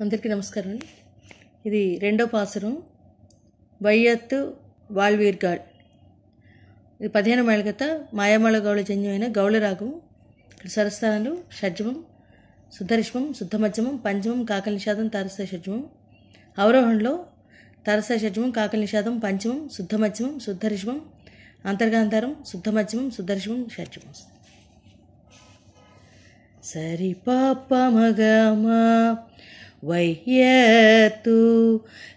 అందరికీ నమస్కారం అండి ఇది రెండో పాసరం వైయత్ వాల్వీర్ గాడ్ ఇది పదిహేను మైళ్ళ గత మాయామాళ గౌళ జన్యమైన గౌళ రాగం ఇక్కడ సరస్థానాలు షడ్జమం శుద్ధరిష్మం శుద్ధ మధ్యమం పంచమం కాకల నిషాదం తారస షడ్జమం అవరోహణలో తారస షడ్జమం కాకల నిషాదం పంచమం శుద్ధ మధ్యమం శుద్ధరిష్మం అంతర్గాంధారం శుద్ధ మధ్యమం శుద్ధరిష్మం షడ్జమం సరి పాప మగమా ವೈಯತು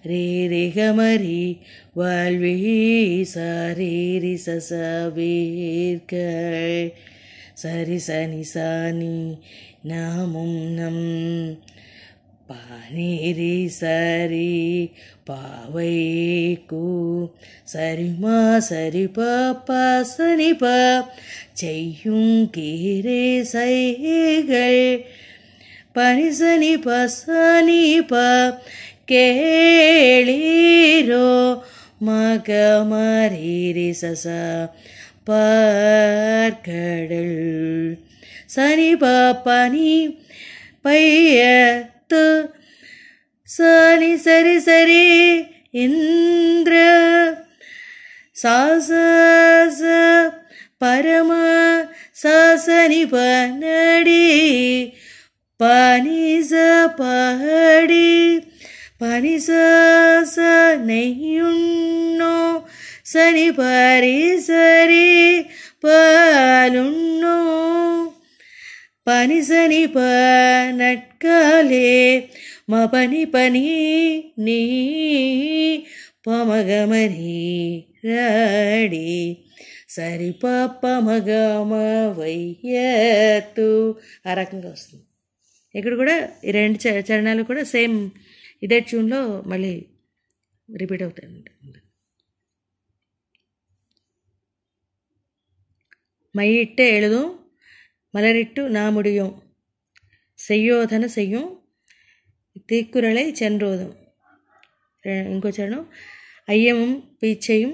ರೇರಿಗಮರಿ ವಾಲ್ವೀಸ ರೇರಿ ಸಸ ವೀರ್ಗಳ್ சரி சனி சாணி நாமும் நம் பானேரி சரி பாவை கூ சரிமா சரி பாப்பா சனி பா செய்யும் கீரே சைகள் പരിസലി ಪಸಲಿಪ ಕೇಳಿರೋ മക മരീരിസസ പടൽ സനി പനി പയ്യത്ത് സനി സരി സരി ഇന്ദ്ര സാസ പരമ സസനി പനടി பனிச படி பனிச நெய்யுண்ணோ சனி பரிசரி பாலுண்ணோ பனிசனி ப நட்காலே மபனி பனி நீ பமகமரி ராடி సరి పాప మగమ వయ్యతు ఆ రకంగా వస్తుంది ఇక్కడ కూడా ఈ రెండు చరణాలు కూడా సేమ్ ఇదే ట్యూన్లో మళ్ళీ రిపీట్ అవుతాయి మై ఇట్టే எழுதும் మలరిట్టు నా ముడియం செய்யோதன సెయ్యం தீக்குறளை చంద్రోదం ఇంకో చరణం అయ్యమం పీచయం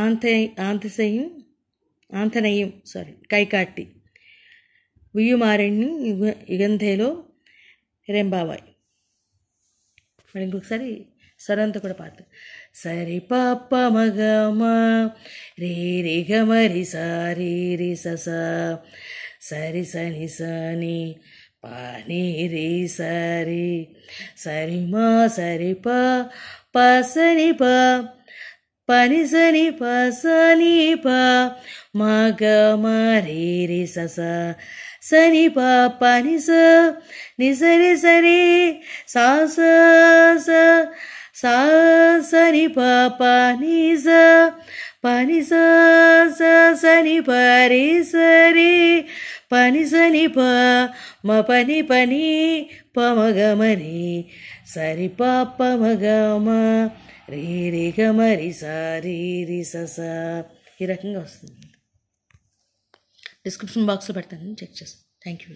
ఆంత ఆంతసయం ఆంతనయం సారీ కైకాటి వియుమారణి యుగ యుగంధేలో రెంబాబాయ్ మరి ఇంకొకసారి స్వరంతో కూడా పాత సరి పాప మగమా రే రే గమరి సారీ రి సస సరి సని సని పాని రి సరి సరి మా సరి పా ప సరి పా పనిసని పసని ప మగ మరేరి సస సని ప పని స నిసరి సరి సా స సా సని ప పని స పని స సని పరి సరి పని సని ప మ పని పని పమగమని సరి పమగమ రీరి గమరి సారీ సస ఈ రకంగా వస్తుంది డిస్క్రిప్షన్ బాక్స్లో పెడతాను చెక్ చేస్తాను థ్యాంక్ యూ